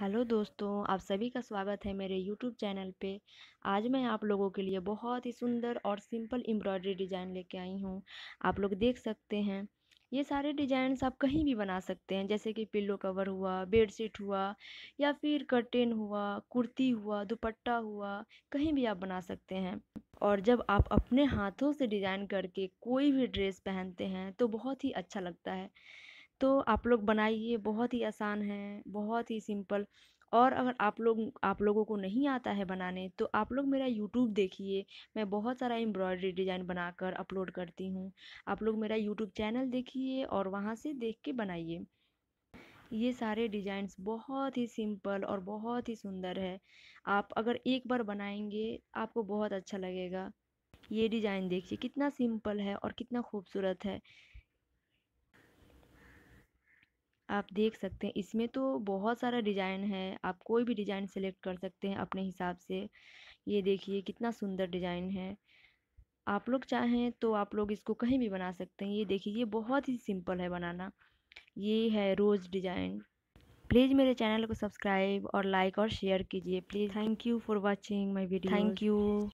hello दोस्तों आप सभी का स्वागत है मेरे यूट्यूब चैनल पे आज मैं आप लोगों के लिए बहुत ही सुंदर और सिंपल एम्ब्रॉयडरी डिज़ाइन लेके आई हूँ आप लोग देख सकते हैं ये सारे डिजाइंस आप कहीं भी बना सकते हैं जैसे कि पिल्लो कवर हुआ बेडशीट हुआ या फिर कर्टेन हुआ कुर्ती हुआ दुपट्टा हुआ कहीं भी आप बना सकते हैं और जब आप अपने हाथों से डिज़ाइन करके कोई भी ड्रेस पहनते हैं तो बहुत ही अच्छा लगता है तो आप लोग बनाइए बहुत ही आसान है बहुत ही सिंपल और अगर आप लोग आप लोगों को नहीं आता है बनाने तो आप लोग मेरा यूट्यूब देखिए मैं बहुत सारा एम्ब्रॉयडरी डिज़ाइन बनाकर अपलोड करती हूँ आप लोग मेरा यूट्यूब चैनल देखिए और वहाँ से देख के बनाइए ये सारे डिज़ाइंस बहुत ही सिंपल और बहुत ही सुंदर है आप अगर एक बार बनाएंगे आपको बहुत अच्छा लगेगा ये डिज़ाइन देखिए कितना सिंपल है और कितना खूबसूरत है आप देख सकते हैं इसमें तो बहुत सारा डिज़ाइन है आप कोई भी डिज़ाइन सेलेक्ट कर सकते हैं अपने हिसाब से ये देखिए कितना सुंदर डिज़ाइन है आप लोग चाहें तो आप लोग इसको कहीं भी बना सकते हैं ये देखिए ये बहुत ही सिंपल है बनाना ये है रोज़ डिज़ाइन प्लीज़ मेरे चैनल को सब्सक्राइब और लाइक और शेयर कीजिए please thank you for watching my video thank you